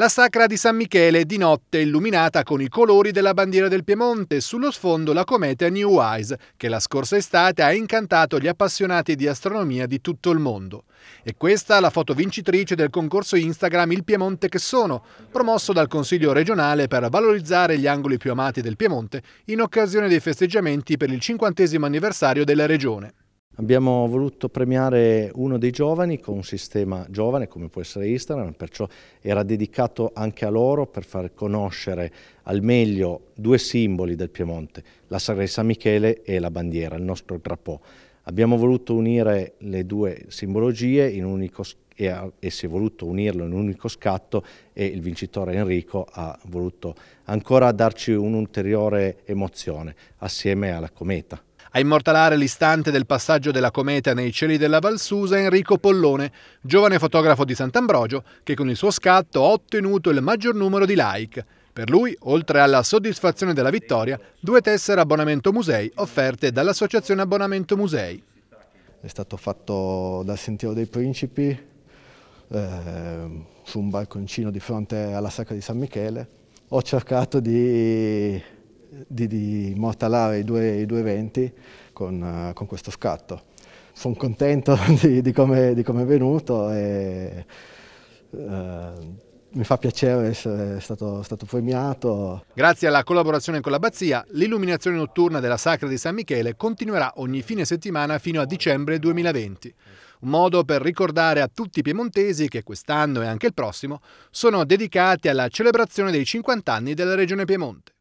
La sacra di San Michele di notte illuminata con i colori della bandiera del Piemonte, sullo sfondo la cometa New Eyes, che la scorsa estate ha incantato gli appassionati di astronomia di tutto il mondo. E questa la foto vincitrice del concorso Instagram Il Piemonte che sono, promosso dal Consiglio regionale per valorizzare gli angoli più amati del Piemonte in occasione dei festeggiamenti per il 50 anniversario della regione. Abbiamo voluto premiare uno dei giovani con un sistema giovane come può essere Instagram, perciò era dedicato anche a loro per far conoscere al meglio due simboli del Piemonte, la Sagra di San Michele e la bandiera, il nostro drappò. Abbiamo voluto unire le due simbologie in un unico e, a, e si è voluto unirlo in un unico scatto e il vincitore Enrico ha voluto ancora darci un'ulteriore emozione assieme alla cometa. A immortalare l'istante del passaggio della cometa nei cieli della Valsusa è Enrico Pollone, giovane fotografo di Sant'Ambrogio, che con il suo scatto ha ottenuto il maggior numero di like. Per lui, oltre alla soddisfazione della vittoria, due tessere abbonamento musei offerte dall'Associazione Abbonamento Musei. È stato fatto dal Sentiero dei Principi, eh, su un balconcino di fronte alla Sacra di San Michele. Ho cercato di di, di mortalare i due, i due eventi con, eh, con questo scatto. Sono contento di, di come com è venuto e eh, mi fa piacere essere stato, stato, premiato. Grazie alla collaborazione con l'Abbazia, l'illuminazione notturna della Sacra di San Michele continuerà ogni fine settimana fino a dicembre 2020. Un modo per ricordare a tutti i piemontesi che quest'anno e anche il prossimo sono dedicati alla celebrazione dei 50 anni della Regione Piemonte.